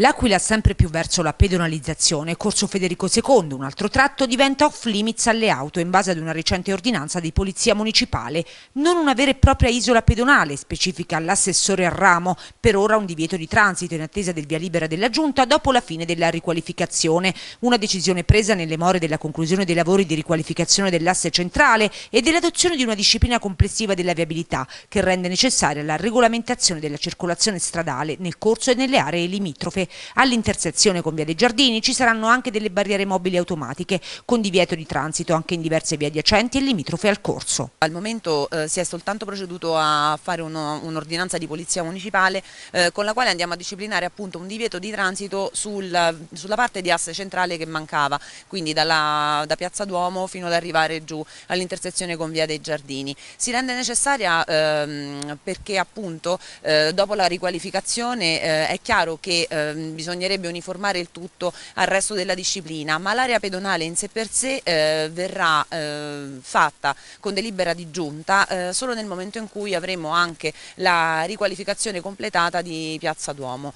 L'Aquila sempre più verso la pedonalizzazione, Corso Federico II, un altro tratto, diventa off limits alle auto in base ad una recente ordinanza di polizia municipale. Non una vera e propria isola pedonale, specifica l'assessore a ramo, per ora un divieto di transito in attesa del via libera della Giunta dopo la fine della riqualificazione. Una decisione presa nelle more della conclusione dei lavori di riqualificazione dell'asse centrale e dell'adozione di una disciplina complessiva della viabilità che rende necessaria la regolamentazione della circolazione stradale nel corso e nelle aree limitrofe All'intersezione con Via dei Giardini ci saranno anche delle barriere mobili automatiche, con divieto di transito anche in diverse vie adiacenti e limitrofe al corso. Al momento eh, si è soltanto proceduto a fare un'ordinanza un di polizia municipale eh, con la quale andiamo a disciplinare appunto un divieto di transito sul, sulla parte di asse centrale che mancava, quindi dalla, da Piazza Duomo fino ad arrivare giù all'intersezione con Via dei Giardini. Si rende necessaria ehm, perché appunto eh, dopo la riqualificazione eh, è chiaro che eh, Ehm, bisognerebbe uniformare il tutto al resto della disciplina, ma l'area pedonale in sé per sé eh, verrà ehm, fatta con delibera di giunta eh, solo nel momento in cui avremo anche la riqualificazione completata di Piazza Duomo.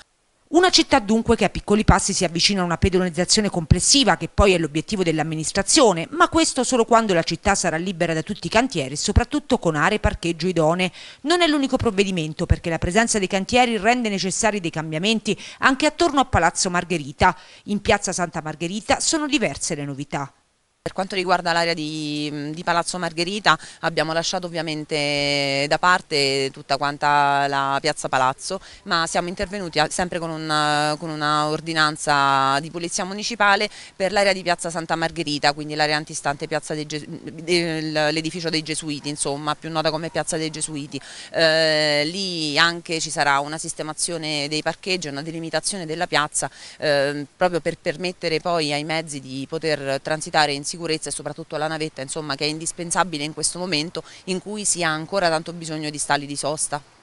Una città dunque che a piccoli passi si avvicina a una pedonalizzazione complessiva che poi è l'obiettivo dell'amministrazione, ma questo solo quando la città sarà libera da tutti i cantieri soprattutto con aree parcheggio idonee. Non è l'unico provvedimento perché la presenza dei cantieri rende necessari dei cambiamenti anche attorno a Palazzo Margherita. In piazza Santa Margherita sono diverse le novità. Per quanto riguarda l'area di, di, Palazzo Margherita abbiamo lasciato ovviamente da parte tutta quanta la piazza Palazzo ma siamo intervenuti eh, sempre con una, eh, con una ordinanza di polizia municipale per l'area di piazza Santa Margherita quindi l'area antistante l'edificio dei Gesuiti insomma più nota come piazza dei Gesuiti eh, lì anche ci sarà una sistemazione dei parcheggi una delimitazione della piazza eh, proprio per permettere poi ai mezzi di poter transitare insieme sicurezza e soprattutto la navetta insomma, che è indispensabile in questo momento in cui si ha ancora tanto bisogno di stalli di sosta.